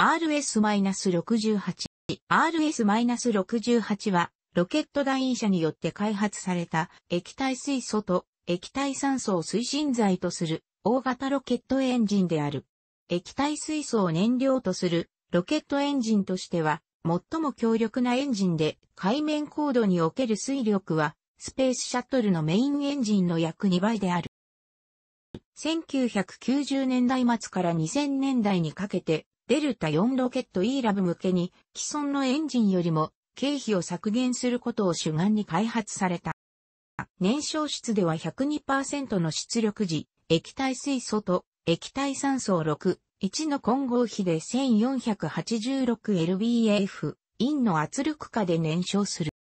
RS-68。RS-68 は、ロケット団員者によって開発された液体水素と液体酸素を推進剤とする大型ロケットエンジンである。液体水素を燃料とするロケットエンジンとしては、最も強力なエンジンで海面高度における水力はスペースシャトルのメインエンジンの約2倍である。1990年代末から2000年代にかけてデルタ4ロケット E ラブ向けに既存のエンジンよりも経費を削減することを主眼に開発された。燃焼室では102%の出力時、液体水素と液体酸素を6、1の混合比で 1486LBF、インの圧力下で燃焼する。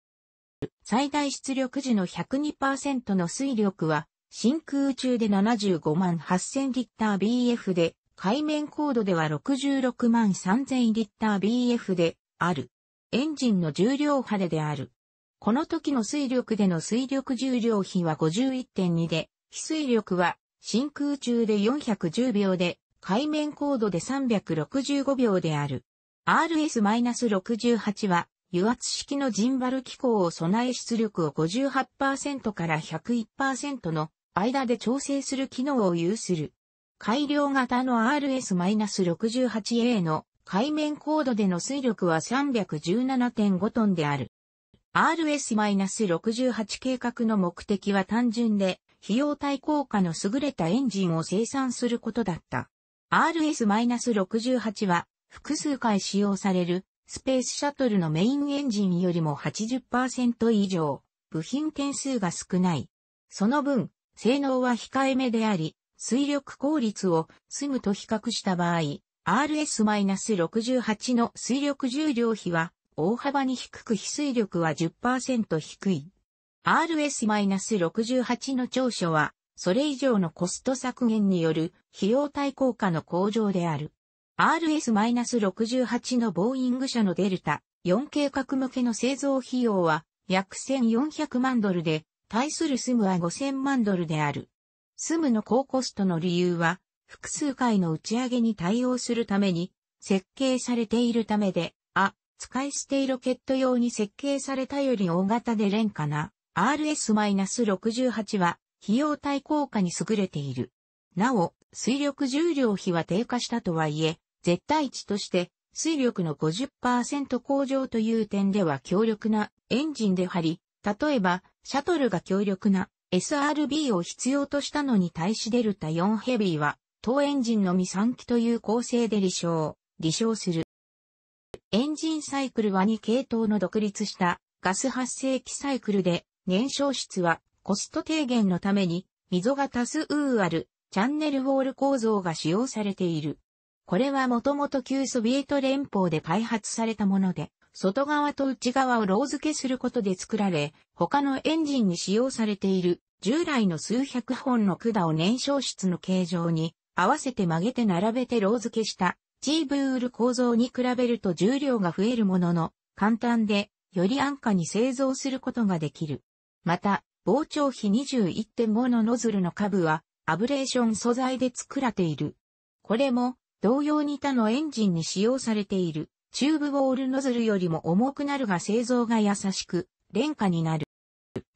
最大出力時の102%の水力は真空中で75万8000リッター BF で海面高度では66万3000リッター BF である。エンジンの重量派でである。この時の水力での水力重量比は51.2で、非水力は真空中で410秒で、海面高度で365秒である。RS-68 は油圧式のジンバル機構を備え出力を58%から101%の間で調整する機能を有する。改良型の RS-68A の海面高度での水力は317.5トンである。RS-68 計画の目的は単純で、費用対効果の優れたエンジンを生産することだった。RS-68 は複数回使用されるスペースシャトルのメインエンジンよりも80%以上部品点数が少ない。その分、性能は控えめであり、水力効率をスムと比較した場合、RS-68 の水力重量比は大幅に低く非水力は10%低い。RS-68 の長所は、それ以上のコスト削減による費用対効果の向上である。RS-68 のボーイング社のデルタ4計画向けの製造費用は約1400万ドルで、対するスムは5000万ドルである。スむの高コストの理由は、複数回の打ち上げに対応するために、設計されているためで、あ、使い捨てロケット用に設計されたより大型で廉価な RS-68 は費用対効果に優れている。なお、水力重量比は低下したとはいえ、絶対値として水力の50%向上という点では強力なエンジンで張り、例えばシャトルが強力な SRB を必要としたのに対しデルタ4ヘビーは、当エンジンのみ3機という構成で離消、離消する。エンジンサイクルは2系統の独立したガス発生機サイクルで、燃焼室はコスト低減のために、溝が多数あるチャンネルウォール構造が使用されている。これはもともと旧ソビエト連邦で開発されたもので、外側と内側をロー付けすることで作られ、他のエンジンに使用されている従来の数百本の管を燃焼室の形状に合わせて曲げて並べてロー付けしたチーブーール構造に比べると重量が増えるものの簡単でより安価に製造することができる。また、膨張比21.5のノズルの下部はアブレーション素材で作られている。これも同様に他のエンジンに使用されている。チューブウォールノズルよりも重くなるが製造が優しく、廉価になる。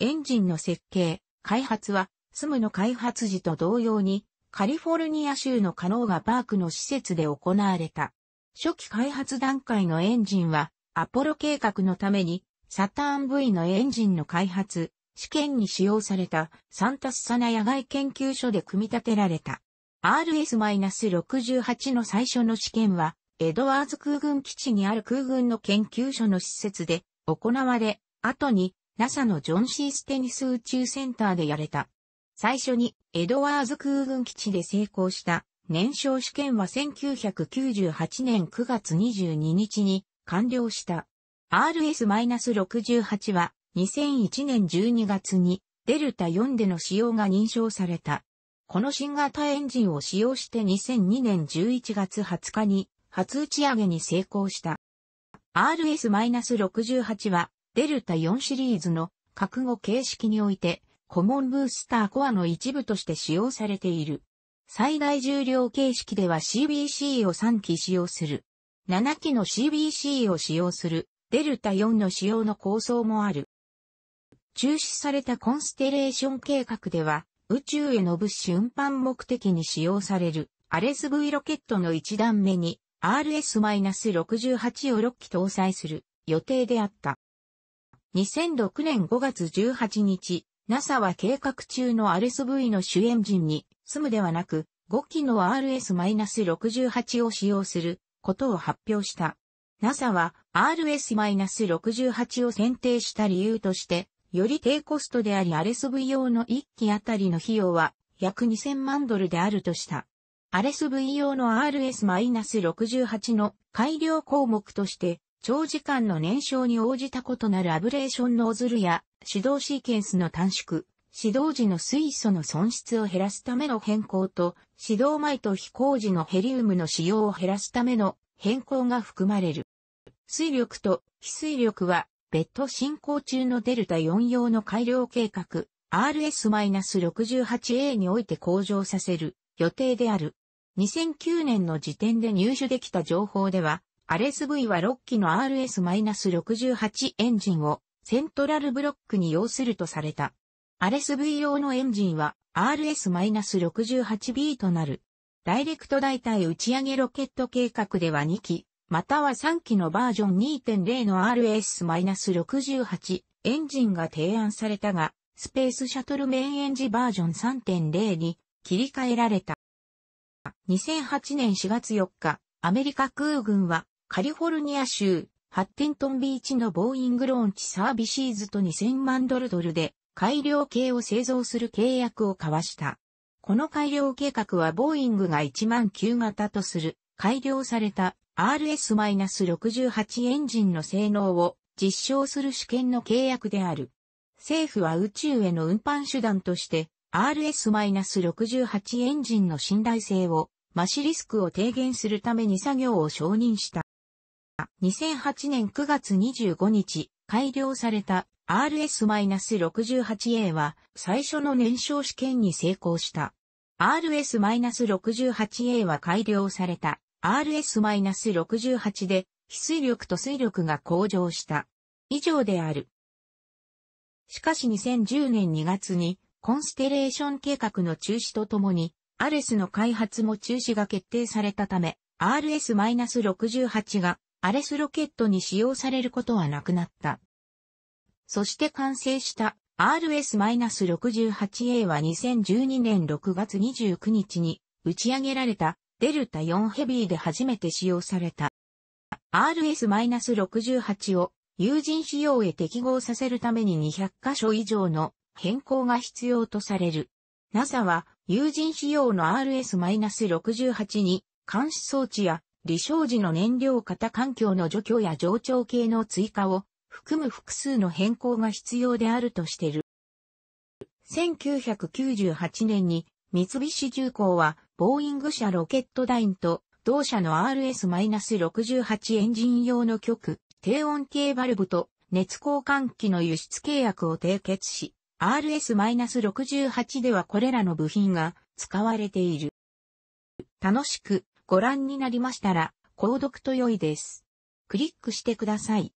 エンジンの設計、開発は、スムの開発時と同様に、カリフォルニア州のカノーガパークの施設で行われた。初期開発段階のエンジンは、アポロ計画のために、サターン V のエンジンの開発、試験に使用されたサンタスサナ野外研究所で組み立てられた。RS-68 の最初の試験は、エドワーズ空軍基地にある空軍の研究所の施設で行われ、後に NASA のジョン・シー・ステニス宇宙センターでやれた。最初にエドワーズ空軍基地で成功した燃焼試験は1998年9月22日に完了した。RS-68 は2001年12月にデルタ4での使用が認証された。この新型エンジンを使用して2002年11月20日に初打ち上げに成功した。RS-68 は、デルタ4シリーズの覚悟形式において、コモンブースターコアの一部として使用されている。最大重量形式では CBC を3機使用する。7機の CBC を使用する、デルタ4の使用の構想もある。中止されたコンステレーション計画では、宇宙への物資運搬目的に使用される、アレス V ロケットの1段目に、RS-68 を6機搭載する予定であった。2006年5月18日、NASA は計画中の RSV の主エンジンに、スムではなく、5機の RS-68 を使用することを発表した。NASA は RS-68 を選定した理由として、より低コストであり RSV 用の1機あたりの費用は約2000万ドルであるとした。アレス V 用の RS-68 の改良項目として、長時間の燃焼に応じた異なるアブレーションノズルや、指導シーケンスの短縮、指導時の水素の損失を減らすための変更と、指導前と飛行時のヘリウムの使用を減らすための変更が含まれる。水力と非水力は、別途進行中のデルタ4用の改良計画、RS-68A において向上させる予定である。2009年の時点で入手できた情報では、RSV は6機の RS-68 エンジンをセントラルブロックに要するとされた。RSV 用のエンジンは RS-68B となる。ダイレクト代替打ち上げロケット計画では2機、または3機のバージョン2.0の RS-68 エンジンが提案されたが、スペースシャトルメインエンジバージョン3.0に切り替えられた。2008年4月4日、アメリカ空軍はカリフォルニア州ハッテントンビーチのボーイングローンチサービシーズと2000万ドルドルで改良系を製造する契約を交わした。この改良計画はボーイングが1万9型とする改良された RS-68 エンジンの性能を実証する試験の契約である。政府は宇宙への運搬手段として RS-68 エンジンの信頼性をマシリスクを低減するために作業を承認した。2008年9月25日、改良された RS-68A は最初の燃焼試験に成功した。RS-68A は改良された RS-68 で非水力と水力が向上した。以上である。しかし2010年2月にコンステレーション計画の中止とともにアレスの開発も中止が決定されたため、RS-68 がアレスロケットに使用されることはなくなった。そして完成した RS-68A は2012年6月29日に打ち上げられたデルタ4ヘビーで初めて使用された。RS-68 を有人仕様へ適合させるために200箇所以上の変更が必要とされる。NASA は有人仕様の RS-68 に監視装置や離床時の燃料型環境の除去や上長系の追加を含む複数の変更が必要であるとしている。1998年に三菱重工はボーイング社ロケットダインと同社の RS-68 エンジン用の極低温系バルブと熱交換器の輸出契約を締結し、RS-68 ではこれらの部品が使われている。楽しくご覧になりましたら、購読と良いです。クリックしてください。